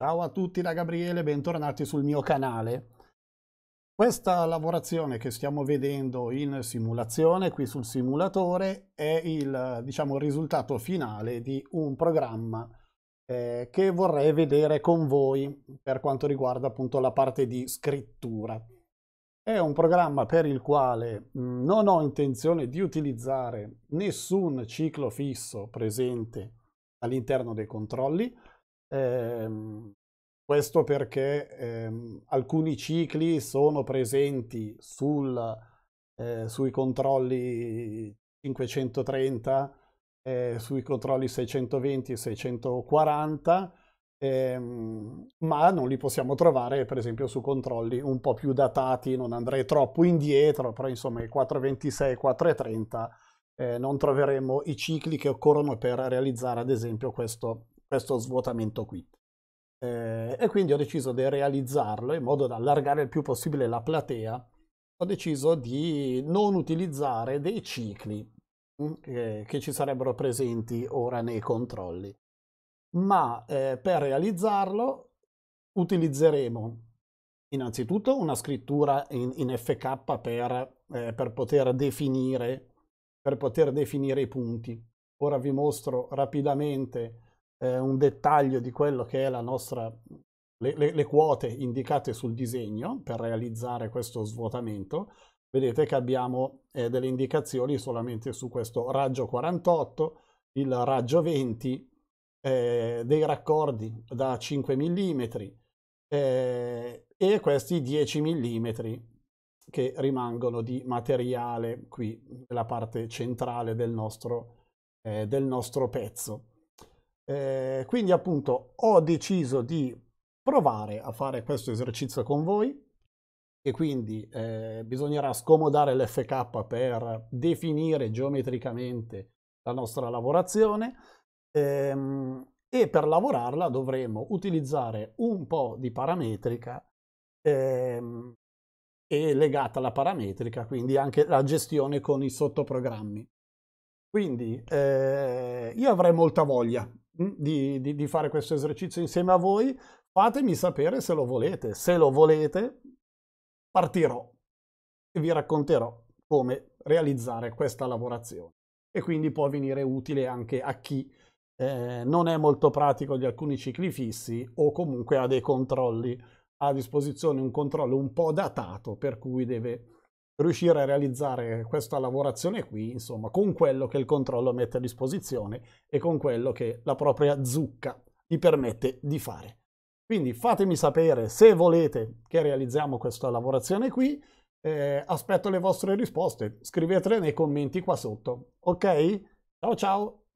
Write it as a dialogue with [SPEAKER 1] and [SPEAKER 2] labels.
[SPEAKER 1] Ciao a tutti da Gabriele, bentornati sul mio canale. Questa lavorazione che stiamo vedendo in simulazione qui sul simulatore è il diciamo, risultato finale di un programma eh, che vorrei vedere con voi per quanto riguarda appunto la parte di scrittura. È un programma per il quale mm, non ho intenzione di utilizzare nessun ciclo fisso presente all'interno dei controlli, Ehm, questo perché ehm, alcuni cicli sono presenti sul, eh, sui controlli 530, eh, sui controlli 620 e 640, ehm, ma non li possiamo trovare per esempio su controlli un po' più datati, non andrei troppo indietro, però insomma i 426 e 430 eh, non troveremo i cicli che occorrono per realizzare ad esempio questo questo svuotamento qui. Eh, e quindi ho deciso di realizzarlo in modo da allargare il più possibile la platea. Ho deciso di non utilizzare dei cicli eh, che ci sarebbero presenti ora nei controlli, ma eh, per realizzarlo utilizzeremo innanzitutto una scrittura in, in FK per, eh, per, poter definire, per poter definire i punti. Ora vi mostro rapidamente eh, un dettaglio di quello che è la nostra, le, le, le quote indicate sul disegno per realizzare questo svuotamento, vedete che abbiamo eh, delle indicazioni solamente su questo raggio 48, il raggio 20, eh, dei raccordi da 5 mm eh, e questi 10 mm che rimangono di materiale qui nella parte centrale del nostro, eh, del nostro pezzo. Eh, quindi appunto ho deciso di provare a fare questo esercizio con voi e quindi eh, bisognerà scomodare l'FK per definire geometricamente la nostra lavorazione ehm, e per lavorarla dovremo utilizzare un po' di parametrica ehm, e legata alla parametrica quindi anche la gestione con i sottoprogrammi. Quindi eh, io avrei molta voglia di, di, di fare questo esercizio insieme a voi, fatemi sapere se lo volete. Se lo volete, partirò e vi racconterò come realizzare questa lavorazione. E quindi può venire utile anche a chi eh, non è molto pratico di alcuni cicli fissi o comunque ha dei controlli a disposizione, un controllo un po' datato per cui deve riuscire a realizzare questa lavorazione qui, insomma, con quello che il controllo mette a disposizione e con quello che la propria zucca gli permette di fare. Quindi fatemi sapere se volete che realizziamo questa lavorazione qui, eh, aspetto le vostre risposte, scrivetele nei commenti qua sotto, ok? Ciao ciao!